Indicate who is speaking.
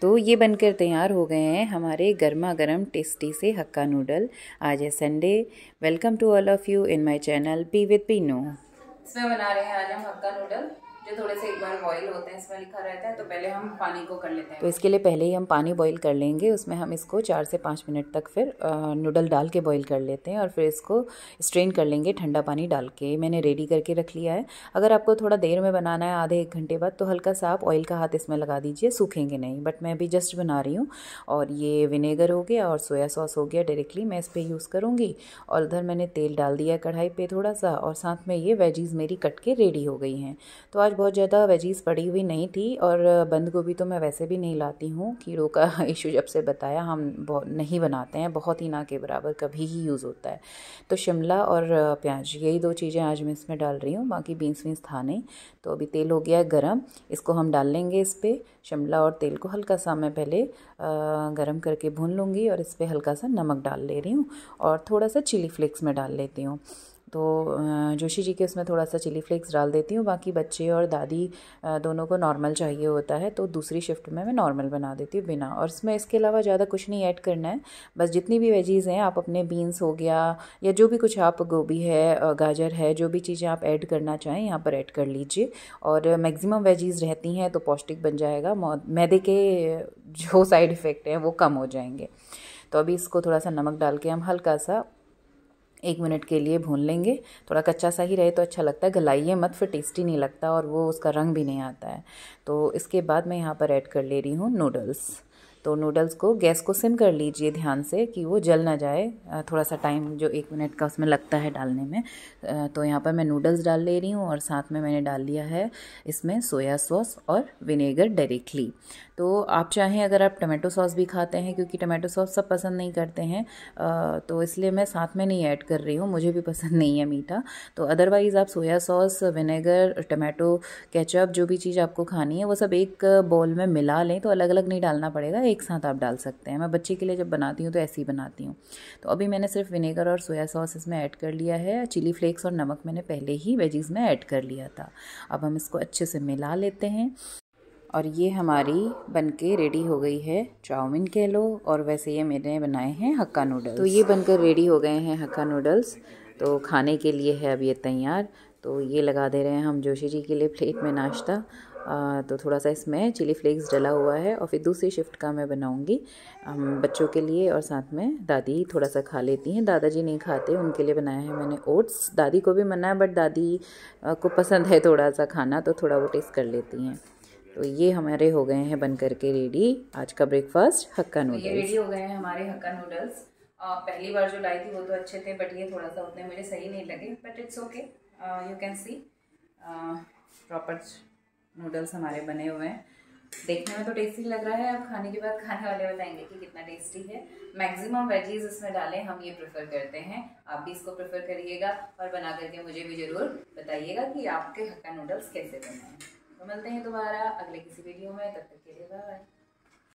Speaker 1: तो ये बनकर तैयार हो गए हैं हमारे गर्मा गर्म टेस्टी से हक्का नूडल आज है Sunday welcome to all of you in my channel be with पीनो इसमें बना रहे हैं आज हम हक्का नूडल जो थोड़े से एक बार बॉईल होते हैं इसमें लिखा रहता है तो पहले हम पानी को कर लेते हैं तो इसके लिए पहले ही हम पानी बॉईल कर लेंगे उसमें हम इसको चार से पाँच मिनट तक फिर नूडल डाल के बॉईल कर लेते हैं और फिर इसको स्ट्रेन कर लेंगे ठंडा पानी डाल के मैंने रेडी करके रख लिया है अगर आपको थोड़ा देर में बनाना है आधे एक घंटे बाद तो हल्का सा आप ऑयल का हाथ इसमें लगा दीजिए सूखेंगे नहीं बट मैं अभी जस्ट बना रही हूँ और ये विनेगर हो गया और सोया सॉस हो गया डायरेक्टली मैं इस पर यूज़ करूँगी और उधर मैंने तेल डाल दिया कढ़ाई पर थोड़ा सा और साथ में ये वेजीज़ मेरी कट के रेडी हो गई हैं तो आज बहुत ज़्यादा वेजीज़ पड़ी हुई नहीं थी और बंद गोभी तो मैं वैसे भी नहीं लाती हूँ कीड़ों का इशू जब से बताया हम बहुत नहीं बनाते हैं बहुत ही ना के बराबर कभी ही यूज़ होता है तो शिमला और प्याज यही दो चीज़ें आज मैं इसमें डाल रही हूँ बाकी बीन्स वीन्स था नहीं तो अभी तेल हो गया है गर्म इसको हम डाल लेंगे इस पर शिमला और तेल को हल्का सा मैं पहले गर्म करके भून लूँगी और इस पर हल्का सा नमक डाल ले रही हूँ और थोड़ा सा चिली फ्लेक्स में डाल लेती हूँ तो जोशी जी के उसमें थोड़ा सा चिली फ्लेक्स डाल देती हूँ बाकी बच्चे और दादी दोनों को नॉर्मल चाहिए होता है तो दूसरी शिफ्ट में मैं नॉर्मल बना देती हूँ बिना और इसमें इसके अलावा ज़्यादा कुछ नहीं ऐड करना है बस जितनी भी वेजीज़ हैं आप अपने बीन्स हो गया या जो भी कुछ आप गोभी है गाजर है जो भी चीज़ें आप ऐड करना चाहें यहाँ पर ऐड कर लीजिए और मैगजिमम वेजीज़ रहती हैं तो पौष्टिक बन जाएगा मैदे के जो साइड इफ़ेक्ट हैं वो कम हो जाएंगे तो अभी इसको थोड़ा सा नमक डाल के हम हल्का सा एक मिनट के लिए भून लेंगे थोड़ा कच्चा सा ही रहे तो अच्छा लगता है गलाइए मत फिर टेस्टी नहीं लगता और वो उसका रंग भी नहीं आता है तो इसके बाद मैं यहाँ पर ऐड कर ले रही हूँ नूडल्स तो नूडल्स को गैस को सिम कर लीजिए ध्यान से कि वो जल ना जाए थोड़ा सा टाइम जो एक मिनट का उसमें लगता है डालने में तो यहाँ पर मैं नूडल्स डाल ले रही हूँ और साथ में मैंने डाल लिया है इसमें सोया सॉस और विनेगर डायरेक्टली तो आप चाहें अगर आप टमाटो सॉस भी खाते हैं क्योंकि टमाटो सॉस सब पसंद नहीं करते हैं तो इसलिए मैं साथ में नहीं ऐड कर रही हूँ मुझे भी पसंद नहीं है मीठा तो अदरवाइज़ आप soya sauce vinegar tomato ketchup जो भी चीज़ आपको खानी है वो सब एक बॉल में मिला लें तो अलग अलग नहीं डालना पड़ेगा एक साथ आप डाल सकते हैं मैं बच्चे के लिए जब बनाती हूँ तो ऐसे ही बनाती हूँ तो अभी मैंने सिर्फ विनेगर और सोया सॉस इसमें ऐड कर लिया है चिली फ्लेक्स और नमक मैंने पहले ही वेजीज़ में ऐड कर लिया था अब हम इसको अच्छे से मिला लेते हैं और ये हमारी बनके रेडी हो गई है चाउमिन कह लो और वैसे ये मैंने बनाए हैं हक्का नूडल्स तो ये बनकर रेडी हो गए हैं हक्का नूडल्स तो खाने के लिए है अब ये तैयार तो ये लगा दे रहे हैं हम जोशी जी के लिए प्लेट में नाश्ता तो थोड़ा सा इसमें चिली फ्लेक्स डला हुआ है और फिर दूसरी शिफ्ट का मैं बनाऊँगी बच्चों के लिए और साथ में दादी थोड़ा सा खा लेती हैं दादाजी नहीं खाते उनके लिए बनाया है मैंने ओट्स दादी को भी मना है बट दादी को पसंद है थोड़ा सा खाना तो थोड़ा वो टेस्ट कर लेती हैं तो ये हमारे हो गए हैं बन करके रेडी आज का ब्रेकफास्ट हक्का नूडल्स तो ये रेडी हो गए हैं हमारे हक्का नूडल्स पहली बार जो लाई थी वो तो अच्छे थे बट ये थोड़ा सा उतने मुझे सही नहीं लगे but it's okay you can see proper noodles हमारे बने हुए हैं देखने में तो टेस्टी लग रहा है अब खाने के बाद खाने वाले बताएंगे कि कितना टेस्टी है मैक्सिमम वेजीज इसमें डालें हम ये प्रेफर करते हैं आप भी इसको प्रेफर करिएगा और बना करके मुझे भी ज़रूर बताइएगा कि आपके हक्का नूडल्स कैसे बने हैं तो मिलते हैं दोबारा अगले किसी वीडियो में तब तक के लिए बाय